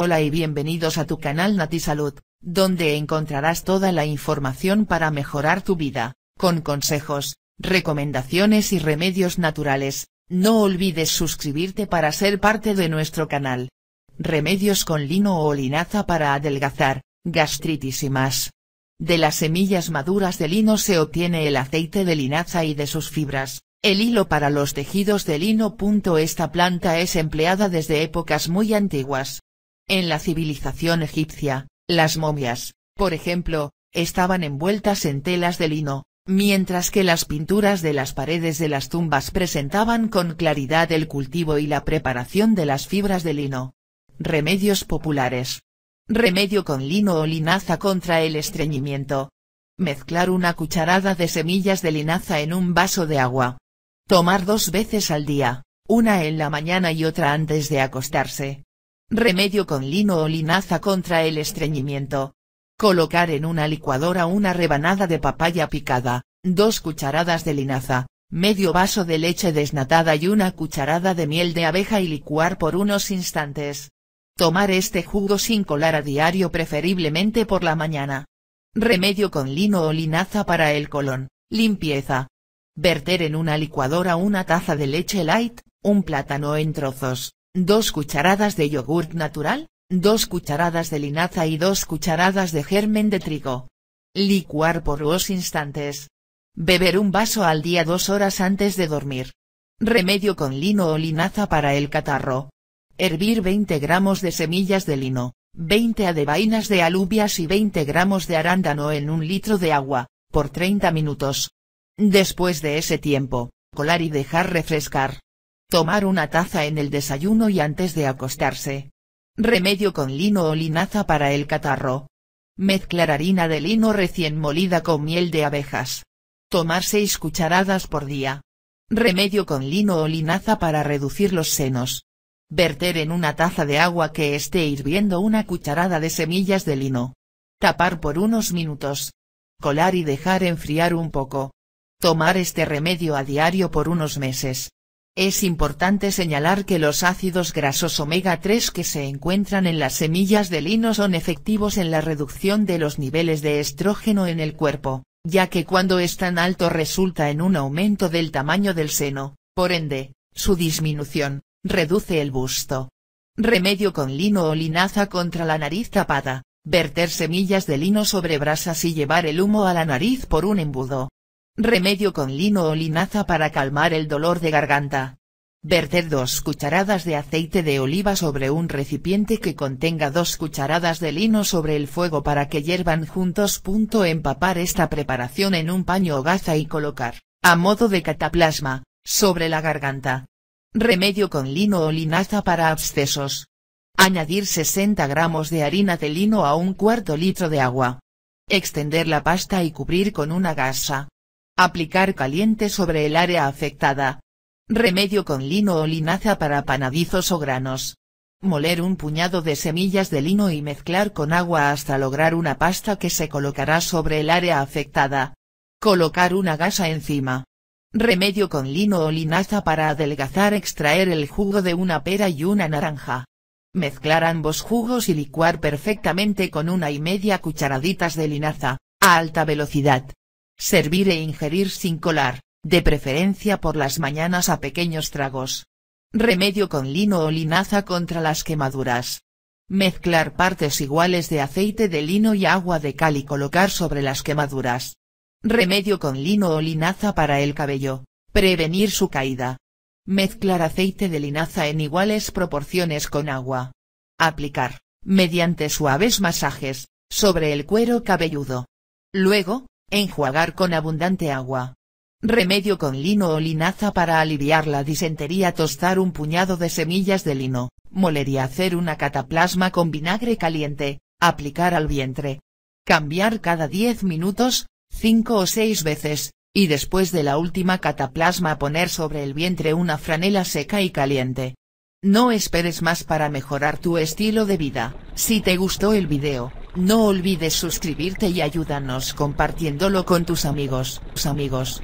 Hola y bienvenidos a tu canal NatiSalud, Salud, donde encontrarás toda la información para mejorar tu vida, con consejos, recomendaciones y remedios naturales, no olvides suscribirte para ser parte de nuestro canal. Remedios con lino o linaza para adelgazar, gastritis y más. De las semillas maduras de lino se obtiene el aceite de linaza y de sus fibras, el hilo para los tejidos de lino. Esta planta es empleada desde épocas muy antiguas en la civilización egipcia, las momias, por ejemplo, estaban envueltas en telas de lino, mientras que las pinturas de las paredes de las tumbas presentaban con claridad el cultivo y la preparación de las fibras de lino. Remedios populares. Remedio con lino o linaza contra el estreñimiento. Mezclar una cucharada de semillas de linaza en un vaso de agua. Tomar dos veces al día, una en la mañana y otra antes de acostarse. Remedio con lino o linaza contra el estreñimiento. Colocar en una licuadora una rebanada de papaya picada, dos cucharadas de linaza, medio vaso de leche desnatada y una cucharada de miel de abeja y licuar por unos instantes. Tomar este jugo sin colar a diario preferiblemente por la mañana. Remedio con lino o linaza para el colon, limpieza. Verter en una licuadora una taza de leche light, un plátano en trozos, 2 cucharadas de yogur natural, 2 cucharadas de linaza y 2 cucharadas de germen de trigo. Licuar por 2 instantes. Beber un vaso al día 2 horas antes de dormir. Remedio con lino o linaza para el catarro. Hervir 20 gramos de semillas de lino, 20 a de vainas de alubias y 20 gramos de arándano en un litro de agua, por 30 minutos. Después de ese tiempo, colar y dejar refrescar. Tomar una taza en el desayuno y antes de acostarse. Remedio con lino o linaza para el catarro. Mezclar harina de lino recién molida con miel de abejas. Tomar 6 cucharadas por día. Remedio con lino o linaza para reducir los senos. Verter en una taza de agua que esté hirviendo una cucharada de semillas de lino. Tapar por unos minutos. Colar y dejar enfriar un poco. Tomar este remedio a diario por unos meses. Es importante señalar que los ácidos grasos omega 3 que se encuentran en las semillas de lino son efectivos en la reducción de los niveles de estrógeno en el cuerpo, ya que cuando es tan alto resulta en un aumento del tamaño del seno, por ende, su disminución, reduce el busto. Remedio con lino o linaza contra la nariz tapada, verter semillas de lino sobre brasas y llevar el humo a la nariz por un embudo. Remedio con lino o linaza para calmar el dolor de garganta. Verter dos cucharadas de aceite de oliva sobre un recipiente que contenga dos cucharadas de lino sobre el fuego para que hiervan juntos. Empapar esta preparación en un paño o gaza y colocar, a modo de cataplasma, sobre la garganta. Remedio con lino o linaza para abscesos. Añadir 60 gramos de harina de lino a un cuarto litro de agua. Extender la pasta y cubrir con una gasa. Aplicar caliente sobre el área afectada. Remedio con lino o linaza para panadizos o granos. Moler un puñado de semillas de lino y mezclar con agua hasta lograr una pasta que se colocará sobre el área afectada. Colocar una gasa encima. Remedio con lino o linaza para adelgazar extraer el jugo de una pera y una naranja. Mezclar ambos jugos y licuar perfectamente con una y media cucharaditas de linaza, a alta velocidad. Servir e ingerir sin colar, de preferencia por las mañanas a pequeños tragos. Remedio con lino o linaza contra las quemaduras. Mezclar partes iguales de aceite de lino y agua de cal y colocar sobre las quemaduras. Remedio con lino o linaza para el cabello, prevenir su caída. Mezclar aceite de linaza en iguales proporciones con agua. Aplicar, mediante suaves masajes, sobre el cuero cabelludo. Luego, Enjuagar con abundante agua. Remedio con lino o linaza para aliviar la disentería tostar un puñado de semillas de lino, moler y hacer una cataplasma con vinagre caliente, aplicar al vientre. Cambiar cada 10 minutos, 5 o 6 veces, y después de la última cataplasma poner sobre el vientre una franela seca y caliente. No esperes más para mejorar tu estilo de vida, si te gustó el video, no olvides suscribirte y ayúdanos compartiéndolo con tus amigos, tus amigos.